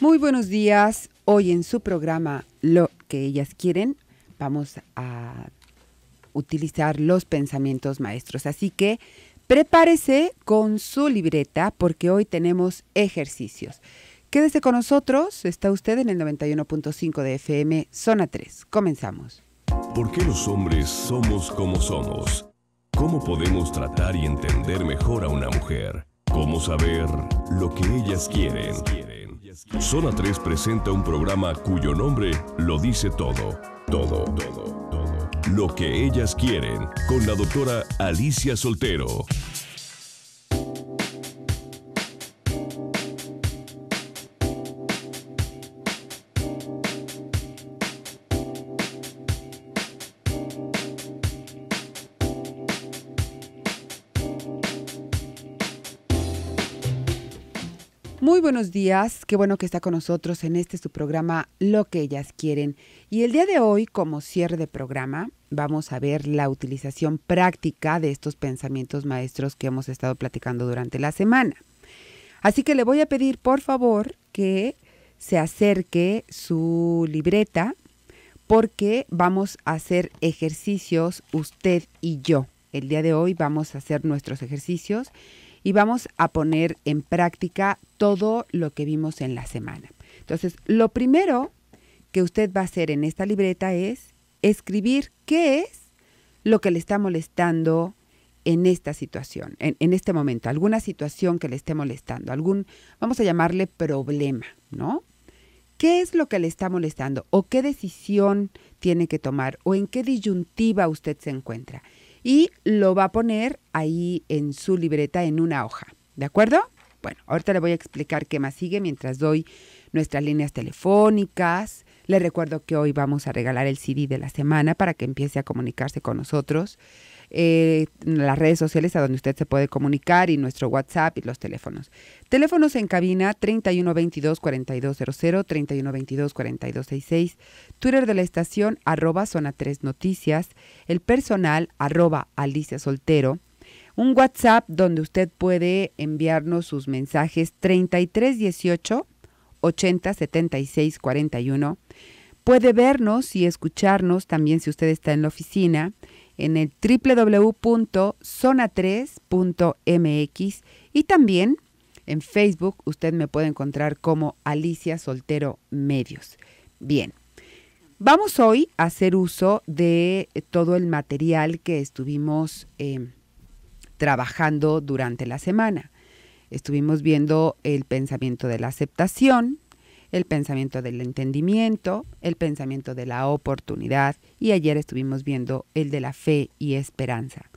Muy buenos días. Hoy en su programa Lo que ellas quieren vamos a utilizar los pensamientos maestros. Así que prepárese con su libreta porque hoy tenemos ejercicios. Quédese con nosotros. Está usted en el 91.5 de FM, zona 3. Comenzamos. ¿Por qué los hombres somos como somos? ¿Cómo podemos tratar y entender mejor a una mujer? ¿Cómo saber lo que ellas quieren? Zona 3 presenta un programa cuyo nombre lo dice todo, todo, todo, todo. Lo que ellas quieren, con la doctora Alicia Soltero. Muy buenos días, qué bueno que está con nosotros en este su programa Lo que ellas quieren. Y el día de hoy, como cierre de programa, vamos a ver la utilización práctica de estos pensamientos maestros que hemos estado platicando durante la semana. Así que le voy a pedir, por favor, que se acerque su libreta porque vamos a hacer ejercicios usted y yo. El día de hoy vamos a hacer nuestros ejercicios y vamos a poner en práctica todo lo que vimos en la semana. Entonces, lo primero que usted va a hacer en esta libreta es escribir qué es lo que le está molestando en esta situación, en, este momento, alguna situación que le esté molestando, algún, vamos a llamarle problema, ¿no? ¿Qué es lo que le está molestando o qué decisión tiene que tomar o en qué disyuntiva usted se encuentra? y lo va a poner ahí en su libreta en una hoja. ¿De acuerdo? Bueno, ahorita le voy a explicar qué más sigue mientras doy nuestras líneas telefónicas. Le recuerdo que hoy vamos a regalar el CD de la semana para que empiece a comunicarse con nosotros eh, las redes sociales a donde usted se puede comunicar y nuestro WhatsApp y los teléfonos. Teléfonos en cabina 3122-4200, 3122-4266, Twitter de la estación arroba zona 3 noticias, el personal arroba Alicia Soltero, un WhatsApp donde usted puede enviarnos sus mensajes 3318 80 76 41. Puede vernos y escucharnos también si usted está en la oficina en el www.zona3.mx y también en Facebook usted me puede encontrar como Alicia Soltero Medios. Bien, vamos hoy a hacer uso de todo el material que estuvimos eh, trabajando durante la semana. Estuvimos viendo el pensamiento de la aceptación, el pensamiento del entendimiento, el pensamiento de la oportunidad y ayer estuvimos viendo el de la fe y esperanza.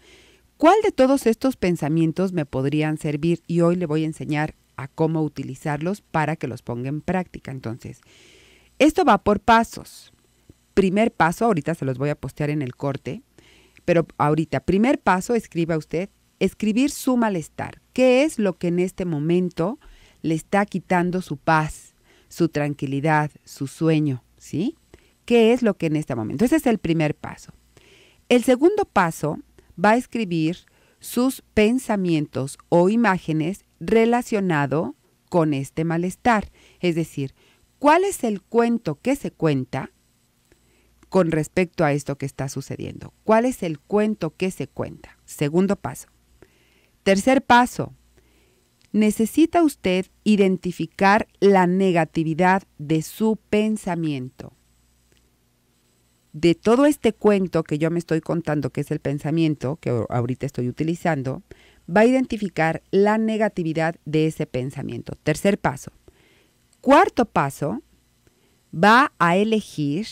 ¿Cuál de todos estos pensamientos me podrían servir? Y hoy le voy a enseñar a cómo utilizarlos para que los ponga en práctica. Entonces, esto va por pasos. Primer paso, ahorita se los voy a postear en el corte, pero ahorita, primer paso, escriba usted, escribir su malestar. ¿Qué es lo que en este momento le está quitando su paz? su tranquilidad, su sueño, ¿sí? ¿Qué es lo que en este momento? Ese es el primer paso. El segundo paso va a escribir sus pensamientos o imágenes relacionado con este malestar. Es decir, ¿cuál es el cuento que se cuenta con respecto a esto que está sucediendo? ¿Cuál es el cuento que se cuenta? Segundo paso. Tercer paso, necesita usted identificar la negatividad de su pensamiento. De todo este cuento que yo me estoy contando, que es el pensamiento que ahorita estoy utilizando, va a identificar la negatividad de ese pensamiento. Tercer paso. Cuarto paso, va a elegir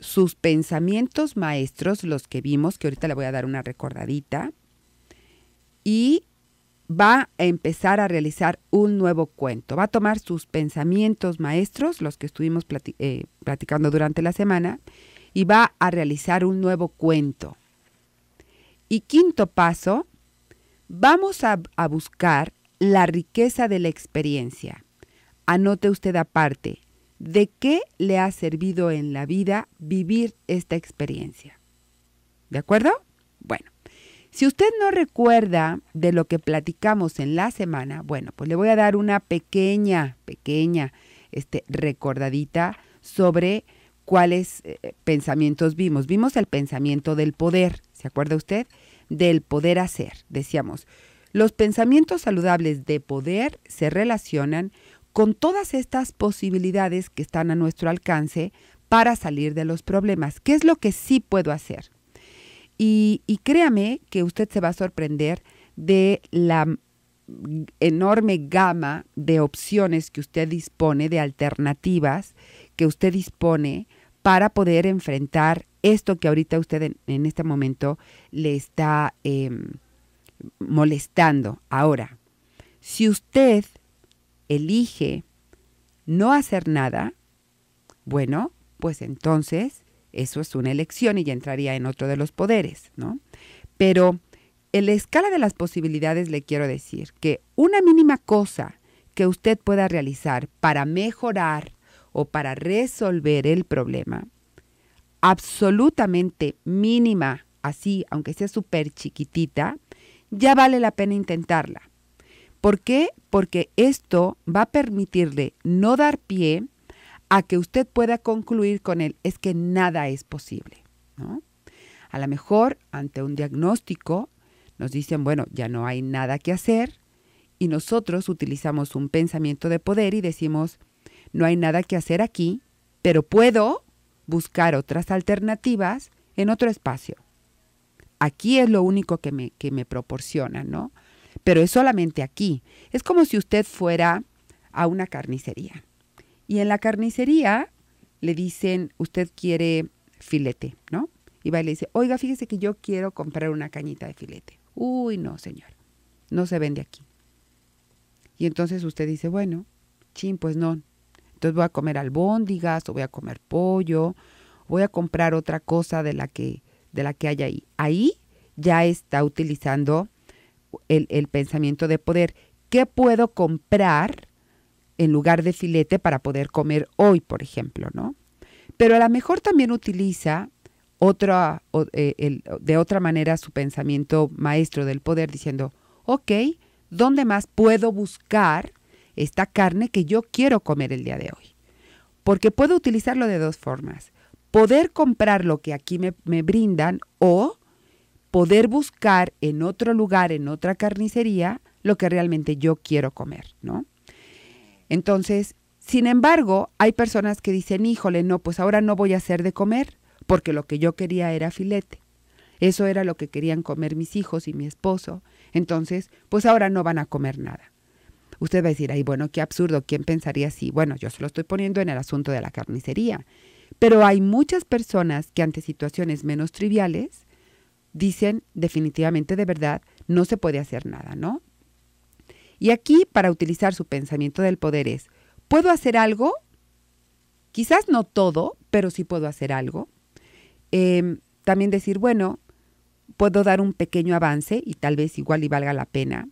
sus pensamientos maestros, los que vimos, que ahorita le voy a dar una recordadita, y va a empezar a realizar un nuevo cuento. Va a tomar sus pensamientos maestros, los que estuvimos eh, platicando durante la semana, y va a realizar un nuevo cuento. Y quinto paso, vamos a buscar la riqueza de la experiencia. Anote usted aparte, ¿de qué le ha servido en la vida vivir esta experiencia? ¿De acuerdo? Bueno. Si usted no recuerda de lo que platicamos en la semana, bueno, pues le voy a dar una pequeña, pequeña este, recordadita sobre cuáles eh, pensamientos vimos. Vimos el pensamiento del poder, ¿se acuerda usted? Del poder hacer, decíamos. Los pensamientos saludables de poder se relacionan con todas estas posibilidades que están a nuestro alcance para salir de los problemas. ¿Qué es lo que sí puedo hacer? Y, créame que usted se va a sorprender de la enorme gama de opciones que usted dispone, de alternativas que usted dispone para poder enfrentar esto que ahorita usted en, este momento le está em, molestando. Ahora, si usted elige no hacer nada, bueno, pues entonces eso es una elección y ya entraría en otro de los poderes, ¿no? Pero en la escala de las posibilidades le quiero decir que una mínima cosa que usted pueda realizar para mejorar o para resolver el problema, absolutamente mínima, así, aunque sea súper chiquitita, ya vale la pena intentarla. ¿Por qué? Porque esto va a permitirle no dar pie a que usted pueda concluir con él es que nada es posible. A lo mejor ante un diagnóstico nos dicen, bueno, ya no hay nada que hacer y nosotros utilizamos un pensamiento de poder y decimos, no hay nada que hacer aquí, pero puedo buscar otras alternativas en otro espacio. Aquí es lo único que me, que me proporciona, ¿no? Pero es solamente aquí. Es como si usted fuera a una carnicería y en la carnicería le dicen, usted quiere filete, ¿no? Y va y le dice, oiga, fíjese que yo quiero comprar una cañita de filete. Uy, no, señor, no se vende aquí. Y entonces usted dice, bueno, chin, pues no. Entonces voy a comer albóndigas o voy a comer pollo, voy a comprar otra cosa de la que, de la que hay ahí. Ahí ya está utilizando el, el pensamiento de poder. ¿Qué puedo comprar en lugar de filete para poder comer hoy, por ejemplo, ¿no? Pero a lo mejor también utiliza eh, de otra manera su pensamiento maestro del poder diciendo, ok, ¿dónde más puedo buscar esta carne que yo quiero comer el día de hoy? Porque puedo utilizarlo de dos formas. Poder comprar lo que aquí me brindan o poder buscar en otro lugar, en otra carnicería, lo que realmente yo quiero comer, ¿no? Entonces, sin embargo, hay personas que dicen, híjole, no, pues ahora no voy a hacer de comer, porque lo que yo quería era filete. Eso era lo que querían comer mis hijos y mi esposo. Entonces, pues ahora no van a comer nada. Usted va a decir, ay, bueno, qué absurdo, ¿quién pensaría así? Bueno, yo se lo estoy poniendo en el asunto de la carnicería. Pero hay muchas personas que ante situaciones menos triviales dicen definitivamente de verdad, no se puede hacer nada, ¿no? Y aquí, para utilizar su pensamiento del poder es, ¿puedo hacer algo? Quizás no todo, pero sí puedo hacer algo. Em, también decir, bueno, puedo dar un pequeño avance y tal vez igual y valga la pena.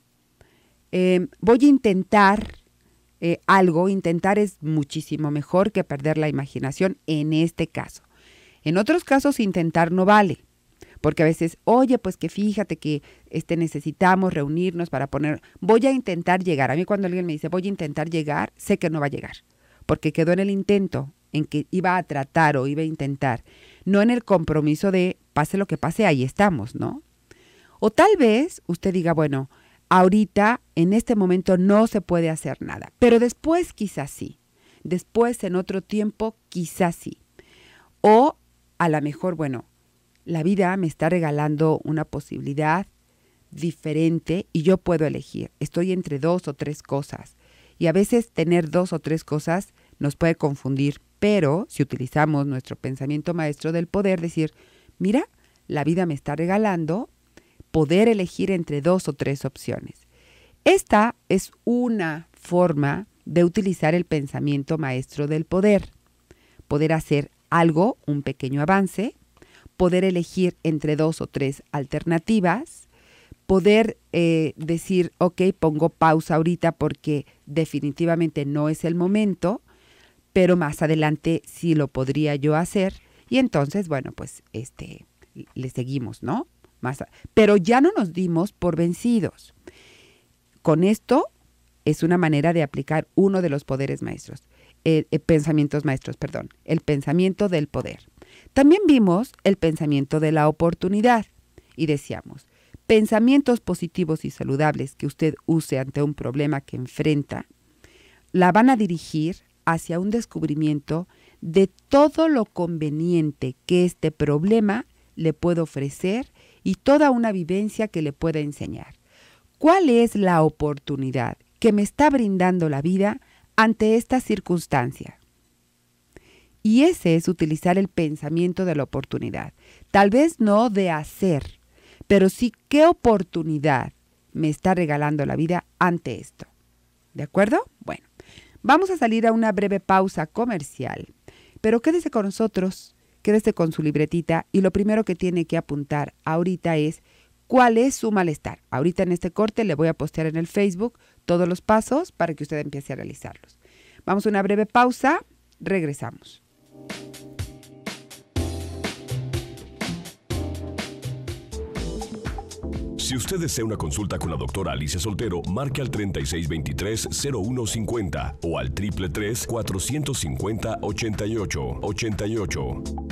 Em, voy a intentar eh, algo, intentar es muchísimo mejor que perder la imaginación en este caso. En otros casos intentar no vale, porque a veces, oye, pues que fíjate que este, necesitamos reunirnos para poner, voy a intentar llegar. A mí cuando alguien me dice, voy a intentar llegar, sé que no va a llegar, porque quedó en el intento en que iba a tratar o iba a intentar, no en el compromiso de, pase lo que pase, ahí estamos, ¿no? O tal vez usted diga, bueno, ahorita, en este momento, no se puede hacer nada, pero después quizás sí, después en otro tiempo quizás sí. O a lo mejor, bueno, la vida me está regalando una posibilidad diferente y yo puedo elegir. Estoy entre dos o tres cosas. Y a veces tener dos o tres cosas nos puede confundir, pero si utilizamos nuestro pensamiento maestro del poder, decir, mira, la vida me está regalando poder elegir entre dos o tres opciones. Esta es una forma de utilizar el pensamiento maestro del poder. Poder hacer algo, un pequeño avance, poder elegir entre dos o tres alternativas, poder eh, decir, ok, pongo pausa ahorita porque definitivamente no es el momento, pero más adelante sí lo podría yo hacer. Y entonces, bueno, pues este, le seguimos, ¿no? Más, pero ya no nos dimos por vencidos. Con esto es una manera de aplicar uno de los poderes maestros, eh, pensamientos maestros, perdón, el pensamiento del poder. También vimos el pensamiento de la oportunidad y decíamos, pensamientos positivos y saludables que usted use ante un problema que enfrenta, la van a dirigir hacia un descubrimiento de todo lo conveniente que este problema le puede ofrecer y toda una vivencia que le pueda enseñar. ¿Cuál es la oportunidad que me está brindando la vida ante estas circunstancias? Y ese es utilizar el pensamiento de la oportunidad. Tal vez no de hacer, pero sí qué oportunidad me está regalando la vida ante esto. ¿De acuerdo? Bueno, vamos a salir a una breve pausa comercial, pero quédese con nosotros, quédese con su libretita y lo primero que tiene que apuntar ahorita es cuál es su malestar. Ahorita en este corte le voy a postear en el Facebook todos los pasos para que usted empiece a realizarlos. Vamos a una breve pausa, regresamos. Si usted desea una consulta con la doctora Alicia Soltero, marque al 3623-0150 o al 333-450-8888.